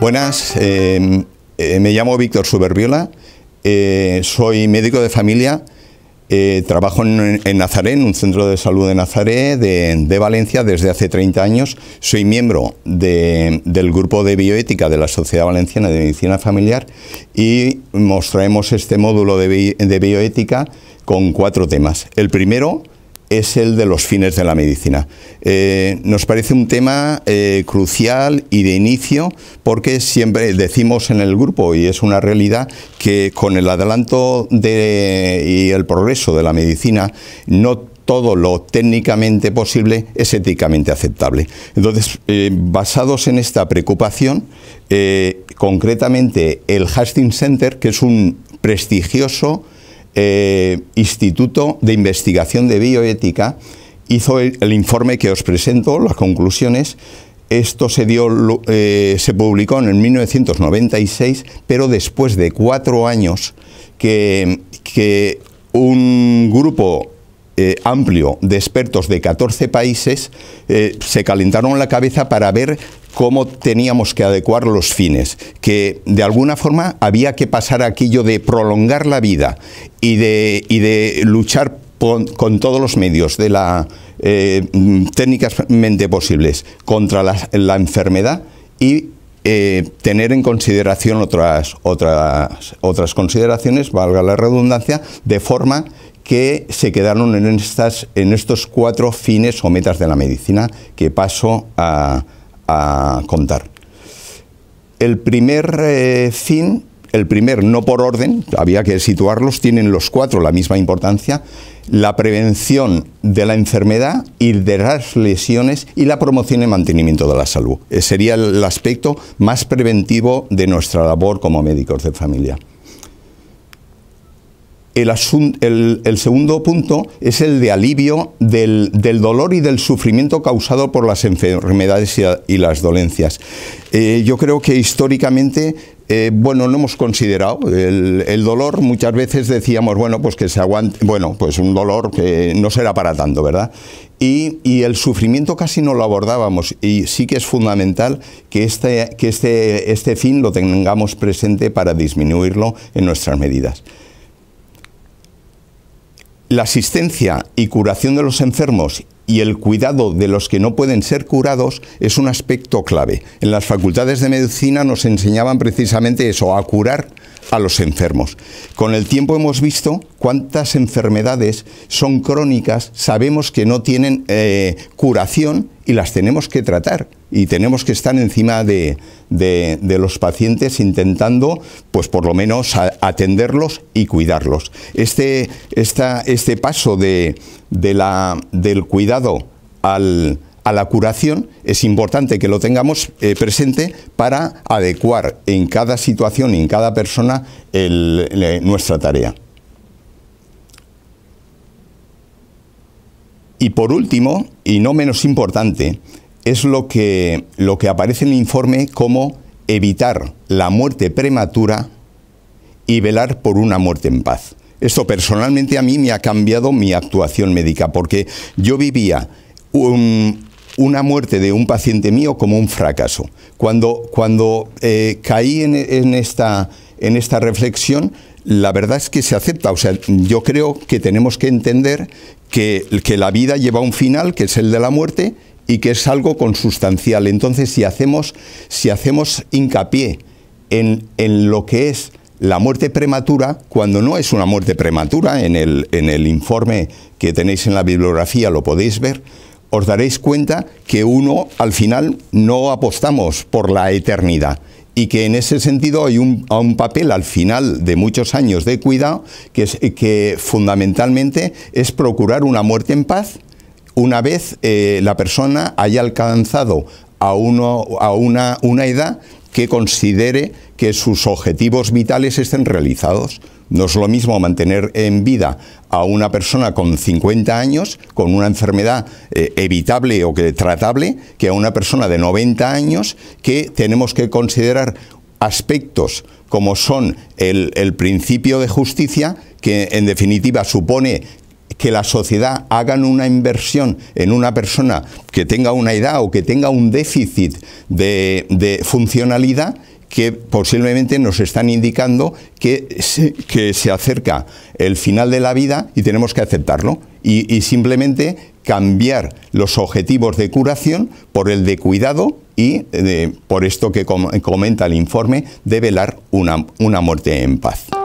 Buenas, em, eh, me llamo Víctor Suberviola, eh, soy médico de familia, eh, trabajo en, Nazaré, en un centro de salud de Nazaré, de, Valencia, desde hace 30 años. Soy miembro del grupo de bioética de la Sociedad Valenciana de Medicina Familiar y mostraremos este módulo de, de bioética con cuatro temas. El primero, es el de los fines de la medicina. Eh, nos parece un tema eh, crucial y de inicio porque siempre decimos en el grupo, y es una realidad, que con el adelanto de, y el progreso de la medicina no todo lo técnicamente posible es éticamente aceptable. Entonces, eh, basados en esta preocupación, concretamente el Hastings Center, que es un prestigioso eh, Instituto de Investigación de Bioética hizo el, informe que os presento, las conclusiones. Esto se, dio, eh, se publicó en el 1996, pero después de cuatro años que un grupo eh, amplio de expertos de 14 países eh, se calentaron la cabeza para ver cómo teníamos que adecuar los fines, que de alguna forma había que pasar aquello de prolongar la vida y de, de luchar con, todos los medios de la eh, mm, técnicamente posibles contra la, enfermedad y tener en consideración otras, otras, otras consideraciones, valga la redundancia, de forma que se quedaron en, estos cuatro fines o metas de la medicina que paso a, contar. El primer eh, fin, el primer no por orden, había que situarlos, tienen los cuatro la misma importancia, la prevención de la enfermedad y de las lesiones y la promoción y mantenimiento de la salud. Eh, sería el aspecto más preventivo de nuestra labor como médicos de familia el, segundo punto es el de alivio del, dolor y del sufrimiento causado por las enfermedades y, las dolencias. Eh, yo creo que históricamente eh, bueno, no hemos considerado el, dolor. Muchas veces decíamos, bueno, pues que se aguante, bueno, pues un dolor que no será para tanto, ¿verdad? Y, el sufrimiento casi no lo abordábamos y sí que es fundamental que, este, este, este fin lo tengamos presente para disminuirlo en nuestras medidas. La asistencia y curación de los enfermos y el cuidado de los que no pueden ser curados es un aspecto clave. En las facultades de medicina nos enseñaban precisamente eso, a curar a los enfermos. Con el tiempo hemos visto cuántas enfermedades son crónicas, sabemos que no tienen eh, curación y las tenemos que tratar y tenemos que estar encima de, los pacientes intentando, pues por lo menos, atenderlos y cuidarlos. Este, esta, este paso de, la, del cuidado al, a la curación es importante que lo tengamos eh, presente para adecuar en cada situación, en cada persona, nuestra tarea. Y por último, y no menos importante, es lo que, lo que aparece en el informe como evitar la muerte prematura y velar por una muerte en paz. Esto personalmente a mí me ha cambiado mi actuación médica, porque yo vivía una muerte de un paciente mío como un fracaso. Cuando, cuando eh, caí esta, en esta reflexión, la verdad es que se acepta. O sea, yo creo que tenemos que entender que, que la vida lleva un final, que es el de la muerte, y que es algo consustancial. Entonces, si hacemos, si hacemos hincapié en, lo que es la muerte prematura, cuando no es una muerte prematura, en el informe que tenéis en la bibliografía lo podéis ver, os daréis cuenta que uno al final no apostamos por la eternidad y que en ese sentido hay un, papel al final de muchos años de cuidado que, es, que fundamentalmente es procurar una muerte en paz una vez eh, la persona haya alcanzado a, uno, a una, una edad que considere que sus objetivos vitales estén realizados. No es lo mismo mantener en vida a una persona con 50 años, con una enfermedad eh, evitable o que tratable, que a una persona de 90 años, que tenemos que considerar aspectos como son el, el principio de justicia, que en definitiva supone que la sociedad haga una inversión en una persona que tenga una edad o que tenga un déficit de, funcionalidad que posiblemente nos están indicando que se, acerca el final de la vida y tenemos que aceptarlo y, simplemente cambiar los objetivos de curación por el de cuidado y eh, por esto que comenta el informe de velar una, una muerte en paz.